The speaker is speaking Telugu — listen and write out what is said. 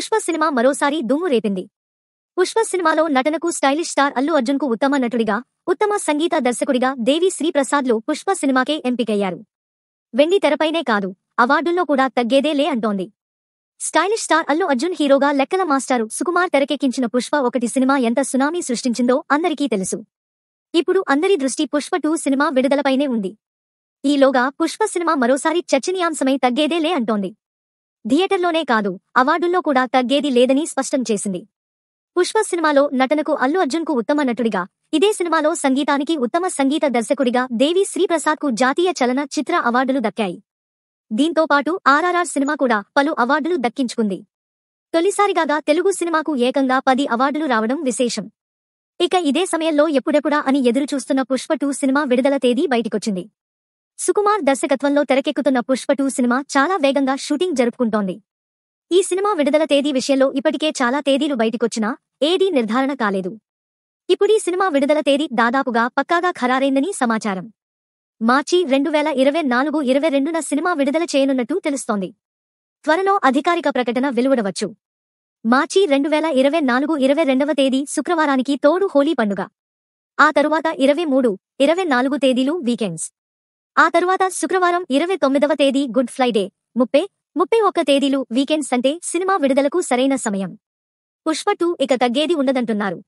పుష్ప సినిమా మరోసారి దుమ్ము రేపింది పుష్ప సినిమాలో నటనకు స్టైలిష్ స్టార్ అల్లు అర్జున్కు ఉత్తమ నటుడిగా ఉత్తమ సంగీత దర్శకుడిగా దేవి శ్రీప్రసాద్లు పుష్ప సినిమాకే ఎంపికయ్యారు వెండి తెరపైనే కాదు అవార్డుల్లో కూడా తగ్గేదేలే అంటోంది స్టైలిష్ స్టార్ అల్లు అర్జున్ హీరోగా లెక్కల మాస్టారు సుకుమార్ తెరకెక్కించిన పుష్ప ఒకటి సినిమా ఎంత సునామీ సృష్టించిందో అందరికీ తెలుసు ఇప్పుడు అందరి దృష్టి పుష్ప టూ సినిమా విడుదలపైనే ఉంది ఈలోగా పుష్ప సినిమా మరోసారి చర్చనీయాంశమై తగ్గేదేలే అంటోంది థియేటర్లోనే కాదు అవార్డుల్లో కూడా తగ్గేది లేదని స్పష్టం చేసింది పుష్ప సినిమాలో నటనకు అల్లు అర్జున్కు ఉత్తమ నటుడిగా ఇదే సినిమాలో సంగీతానికి ఉత్తమ సంగీత దర్శకుడిగా దేవి శ్రీప్రసాద్కు జాతీయ చలన చిత్ర అవార్డులు దక్కాయి దీంతో పాటు ఆర్ఆర్ఆర్ సినిమా కూడా పలు అవార్డులు దక్కించుకుంది తొలిసారిగా తెలుగు సినిమాకు ఏకంగా పది అవార్డులు రావడం విశేషం ఇక ఇదే సమయంలో ఎప్పుడెప్పుడా అని ఎదురుచూస్తున్న పుష్ప టూ సినిమా విడుదల తేదీ బయటికొచ్చింది సుకుమార్ దర్శకత్వంలో తెరకెక్కుతున్న పుష్పటు సినిమా చాలా వేగంగా షూటింగ్ జరుపుకుంటోంది ఈ సినిమా విడుదల తేదీ విషయంలో ఇప్పటికే చాలా తేదీలు బయటికొచ్చినా ఏదీ నిర్ధారణ కాలేదు ఇప్పుడీ సినిమా విడుదల తేదీ దాదాపుగా పక్కాగా ఖరారైందని సమాచారం మార్చి రెండు వేల ఇరవై నాలుగు ఇరవై రెండున సినిమా విడుదల చేయనున్నట్టు తెలుస్తోంది త్వరలో అధికారిక ప్రకటన వెలువడవచ్చు మార్చి రెండు వేల ఇరవై నాలుగు ఇరవై రెండవ తేదీ శుక్రవారానికి తోడు హోలీ పండుగ ఆ తరువాత ఇరవై మూడు ఇరవై నాలుగు తేదీలు వీకెండ్స్ ఆ తరువాత శుక్రవారం ఇరవై తొమ్మిదవ తేదీ గుడ్ ఫ్రైడే ముప్పై ముప్పై ఒక్క తేదీలు వీకెండ్స్ అంటే సినిమా విడుదలకు సరైన సమయం పుష్ప టూ ఇక తగ్గేది ఉండదంటున్నారు